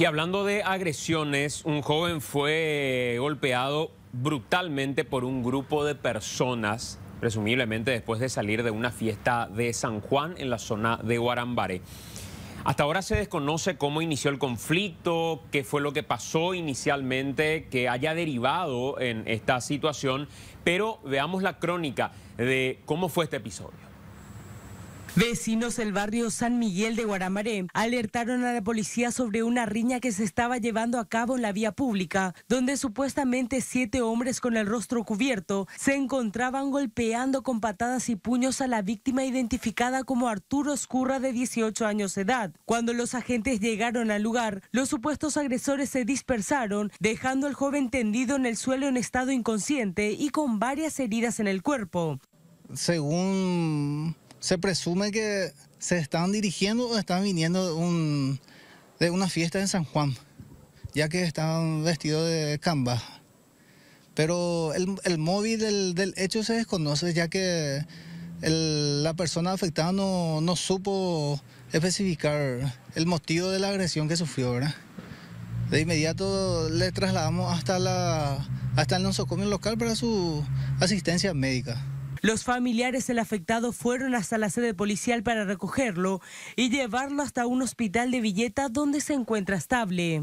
Y hablando de agresiones, un joven fue eh, golpeado brutalmente por un grupo de personas, presumiblemente después de salir de una fiesta de San Juan en la zona de Guarambare. Hasta ahora se desconoce cómo inició el conflicto, qué fue lo que pasó inicialmente, que haya derivado en esta situación, pero veamos la crónica de cómo fue este episodio. Vecinos del barrio San Miguel de Guaramaré alertaron a la policía sobre una riña que se estaba llevando a cabo en la vía pública, donde supuestamente siete hombres con el rostro cubierto se encontraban golpeando con patadas y puños a la víctima identificada como Arturo Oscurra de 18 años de edad. Cuando los agentes llegaron al lugar, los supuestos agresores se dispersaron, dejando al joven tendido en el suelo en estado inconsciente y con varias heridas en el cuerpo. Según se presume que se están dirigiendo o están viniendo de, una fiesta en San Juan, ya que estaban vestidos de camba. Pero el, móvil del, hecho se desconoce, ya que la persona afectada no, supo especificar el motivo de la agresión que sufrió. De inmediato le trasladamos hasta, la, hasta el nosocomio local para su asistencia médica. Los familiares del afectado fueron hasta la sede policial para recogerlo y llevarlo hasta un hospital de Villeta donde se encuentra estable.